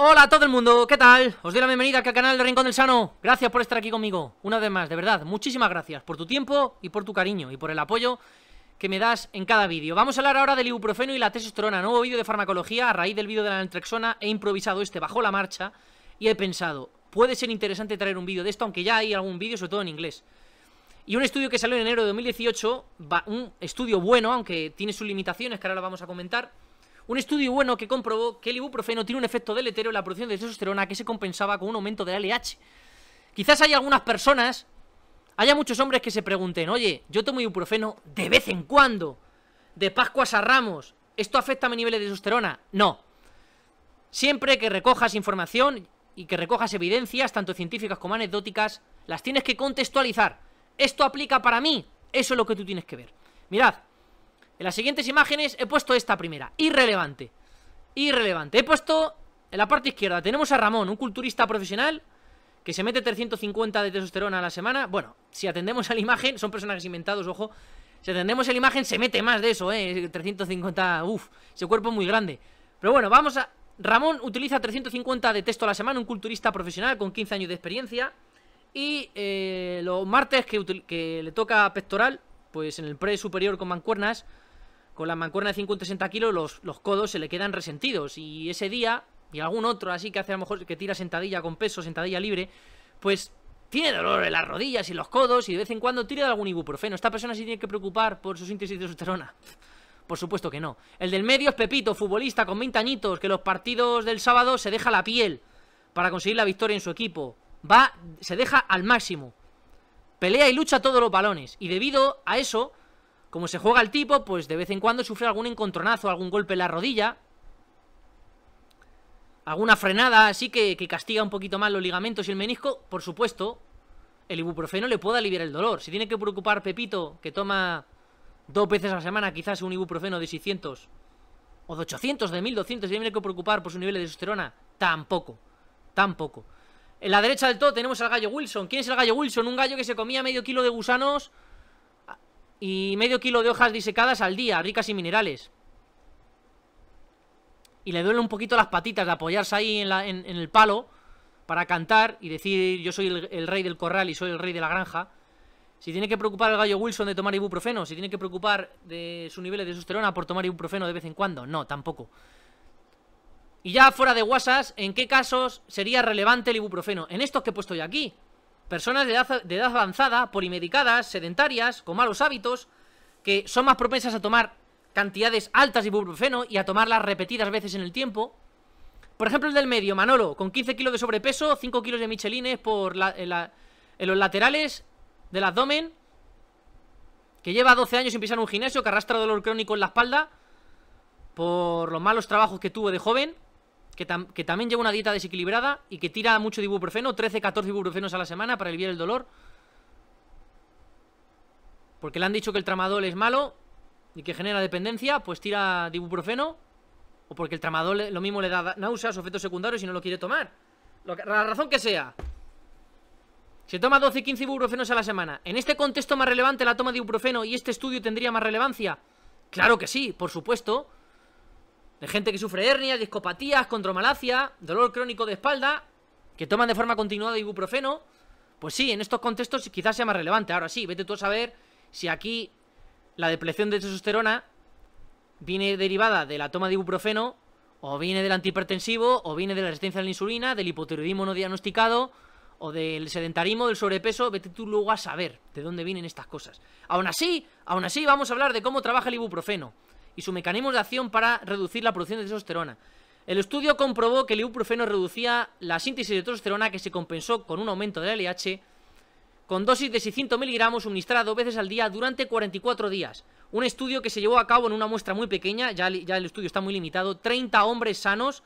Hola a todo el mundo, ¿qué tal? Os doy la bienvenida aquí al canal de Rincón del Sano Gracias por estar aquí conmigo, una vez más, de verdad Muchísimas gracias por tu tiempo y por tu cariño Y por el apoyo que me das en cada vídeo Vamos a hablar ahora del ibuprofeno y la testosterona Nuevo vídeo de farmacología, a raíz del vídeo de la naltrexona He improvisado este bajo la marcha Y he pensado, puede ser interesante traer un vídeo de esto Aunque ya hay algún vídeo, sobre todo en inglés y un estudio que salió en enero de 2018, un estudio bueno, aunque tiene sus limitaciones, que ahora lo vamos a comentar, un estudio bueno que comprobó que el ibuprofeno tiene un efecto deletero en la producción de testosterona que se compensaba con un aumento de LH. Quizás hay algunas personas, haya muchos hombres que se pregunten, oye, yo tomo ibuprofeno de vez en cuando, de Pascuas a Ramos, ¿esto afecta a mi nivel de testosterona? No. Siempre que recojas información y que recojas evidencias, tanto científicas como anecdóticas, las tienes que contextualizar. Esto aplica para mí, eso es lo que tú tienes que ver. Mirad, en las siguientes imágenes he puesto esta primera, irrelevante. Irrelevante. He puesto en la parte izquierda, tenemos a Ramón, un culturista profesional que se mete 350 de testosterona a la semana. Bueno, si atendemos a la imagen, son personajes inventados, ojo. Si atendemos a la imagen, se mete más de eso, ¿eh? 350, uff, ese cuerpo es muy grande. Pero bueno, vamos a... Ramón utiliza 350 de texto a la semana, un culturista profesional con 15 años de experiencia. Y eh, los martes que, que le toca pectoral, pues en el pre superior con mancuernas, con la mancuerna de 50-60 kilos los, codos se le quedan resentidos. Y ese día, y algún otro así que hace a lo mejor que tira sentadilla con peso, sentadilla libre, pues tiene dolor en las rodillas y los codos y de vez en cuando tira de algún ibuprofeno. ¿Esta persona se tiene que preocupar por su síntesis de testosterona? Por supuesto que no. El del medio es Pepito, futbolista con 20 añitos, que los partidos del sábado se deja la piel para conseguir la victoria en su equipo. Va, se deja al máximo. Pelea y lucha todos los balones. Y debido a eso, como se juega el tipo, pues de vez en cuando sufre algún encontronazo, algún golpe en la rodilla. Alguna frenada así que, castiga un poquito más los ligamentos y el menisco. Por supuesto, el ibuprofeno le puede aliviar el dolor. Si tiene que preocupar Pepito, que toma dos veces a la semana quizás un ibuprofeno de 600 o de 800, de 1200, si tiene que preocupar por su nivel de testosterona, tampoco. Tampoco. En la derecha del todo tenemos al gallo Wilson. ¿Quién es el gallo Wilson? Un gallo que se comía medio kilo de gusanos y medio kilo de hojas disecadas al día, ricas y minerales. Y le duele un poquito las patitas de apoyarse ahí en, el palo para cantar y decir yo soy el, rey del corral y soy el rey de la granja. Si tiene que preocupar el gallo Wilson de tomar ibuprofeno, si tiene que preocupar de su nivel de testosterona por tomar ibuprofeno de vez en cuando, no, tampoco. Y ya fuera de guasas, ¿en qué casos sería relevante el ibuprofeno? En estos que he puesto yo aquí, personas de edad, de edad avanzada, polimedicadas, sedentarias, con malos hábitos, que son más propensas a tomar cantidades altas de ibuprofeno y a tomarlas repetidas veces en el tiempo. Por ejemplo, el del medio, Manolo, con 15 kilos de sobrepeso, 5 kilos de michelines por en, en los laterales del abdomen, que lleva 12 años sin pisar un gimnasio, que arrastra dolor crónico en la espalda por los malos trabajos que tuvo de joven que, también lleva una dieta desequilibrada y que tira mucho dibuprofeno, ibuprofeno, 13-14 ibuprofenos a la semana para aliviar el dolor. Porque le han dicho que el tramadol es malo y que genera dependencia, pues tira dibuprofeno. ibuprofeno. O porque el tramadol lo mismo le da náuseas o efectos secundarios y no lo quiere tomar. la razón que sea. Se toma 12-15 ibuprofenos a la semana. ¿En este contexto más relevante la toma de ibuprofeno y este estudio tendría más relevancia? Claro que sí, por supuesto de gente que sufre hernias, discopatías, contromalacia, dolor crónico de espalda, que toman de forma continuada ibuprofeno, pues sí, en estos contextos quizás sea más relevante. Ahora sí, vete tú a saber si aquí la depresión de testosterona viene derivada de la toma de ibuprofeno, o viene del antihipertensivo, o viene de la resistencia a la insulina, del hipotiroidismo no diagnosticado, o del sedentarismo, del sobrepeso, vete tú luego a saber de dónde vienen estas cosas. Aún así, aún así vamos a hablar de cómo trabaja el ibuprofeno y su mecanismo de acción para reducir la producción de testosterona. El estudio comprobó que el ibuprofeno reducía la síntesis de testosterona que se compensó con un aumento del LH con dosis de 600 miligramos suministrada dos veces al día durante 44 días. Un estudio que se llevó a cabo en una muestra muy pequeña, ya, ya el estudio está muy limitado, 30 hombres sanos,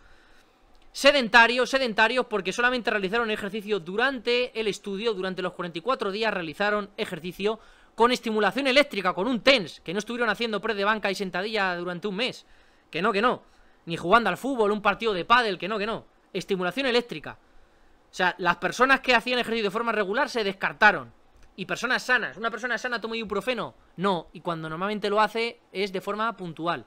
sedentarios, sedentarios, porque solamente realizaron ejercicio durante el estudio, durante los 44 días realizaron ejercicio, con estimulación eléctrica, con un TENS, que no estuvieron haciendo pre de banca y sentadilla durante un mes. Que no, que no. Ni jugando al fútbol, un partido de pádel, que no, que no. Estimulación eléctrica. O sea, las personas que hacían ejercicio de forma regular se descartaron. Y personas sanas. ¿Una persona sana toma ibuprofeno? No. Y cuando normalmente lo hace es de forma puntual.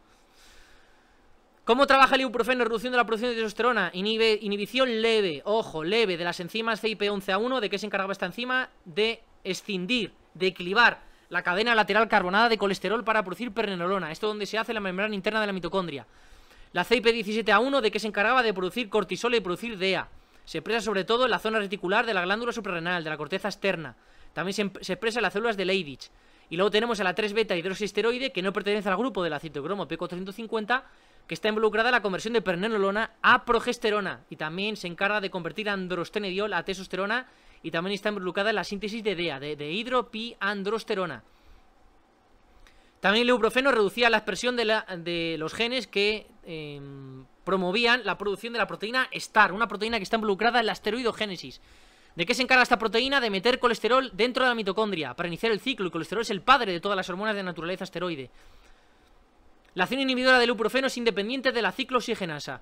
¿Cómo trabaja el ibuprofeno? Reducción de la producción de testosterona. Inhibe, inhibición leve, ojo, leve, de las enzimas cip 11 a ¿De qué se encargaba esta enzima? De escindir, declivar la cadena lateral carbonada de colesterol para producir pernenolona. Esto donde se hace la membrana interna de la mitocondria. La CIP17A1 de que se encargaba de producir cortisol y producir DEA. Se expresa sobre todo en la zona reticular de la glándula suprarrenal, de la corteza externa. También se, se expresa en las células de Leydig. Y luego tenemos a la 3-beta hidroxisteroide, que no pertenece al grupo del acetocromo P450, que está involucrada en la conversión de pernenolona a progesterona y también se encarga de convertir androstenediol a testosterona y también está involucrada en la síntesis de DEA, de, hidropiandrosterona. También el ibuprofeno reducía la expresión de, los genes que em, promovían la producción de la proteína STAR, una proteína que está involucrada en la esteroidogénesis. ¿De qué se encarga esta proteína? De meter colesterol dentro de la mitocondria para iniciar el ciclo. y colesterol es el padre de todas las hormonas de naturaleza esteroide. La acción inhibidora del ibuprofeno es independiente de la ciclooxigenasa.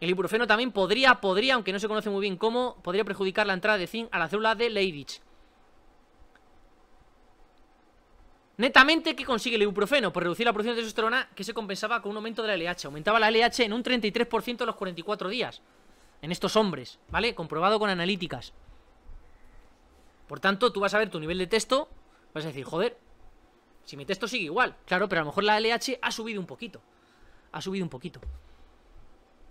El ibuprofeno también podría, podría, aunque no se conoce muy bien cómo, podría perjudicar la entrada de zinc a la célula de Leydig. Netamente, ¿qué consigue el ibuprofeno? Por pues reducir la producción de testosterona que se compensaba con un aumento de la LH. Aumentaba la LH en un 33% a los 44 días en estos hombres, ¿vale? Comprobado con analíticas. Por tanto, tú vas a ver tu nivel de texto, vas a decir, joder, si mi texto sigue igual. Claro, pero a lo mejor la LH ha subido un poquito. Ha subido un poquito.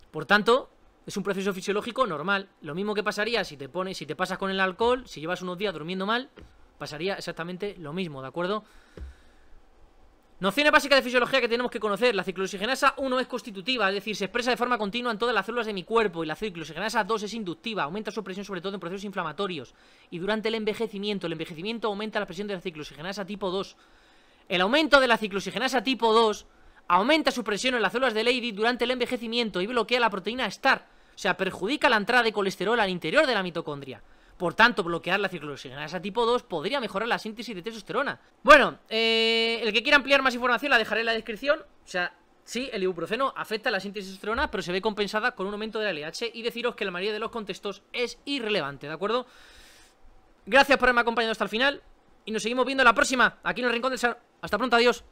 Por tanto, es un proceso fisiológico normal. Lo mismo que pasaría si te pones, si te pasas con el alcohol, si llevas unos días durmiendo mal, pasaría exactamente lo mismo, ¿de acuerdo? Nociones básicas de fisiología que tenemos que conocer. La ciclooxigenasa 1 es constitutiva, es decir, se expresa de forma continua en todas las células de mi cuerpo. Y la ciclooxigenasa 2 es inductiva, aumenta su presión sobre todo en procesos inflamatorios. Y durante el envejecimiento, el envejecimiento aumenta la presión de la ciclooxigenasa tipo 2. El aumento de la ciclooxigenasa tipo 2 aumenta su presión en las células de lady durante el envejecimiento y bloquea la proteína STAR. O sea, perjudica la entrada de colesterol al interior de la mitocondria. Por tanto, bloquear la ciclooxigenasa tipo 2 podría mejorar la síntesis de testosterona. Bueno, eh, el que quiera ampliar más información la dejaré en la descripción. O sea, sí, el ibuprofeno afecta la síntesis de testosterona, pero se ve compensada con un aumento de la LH. Y deciros que la mayoría de los contextos es irrelevante, ¿de acuerdo? Gracias por haberme acompañado hasta el final. Y nos seguimos viendo en la próxima, aquí en el Rincón del Hasta pronto, adiós.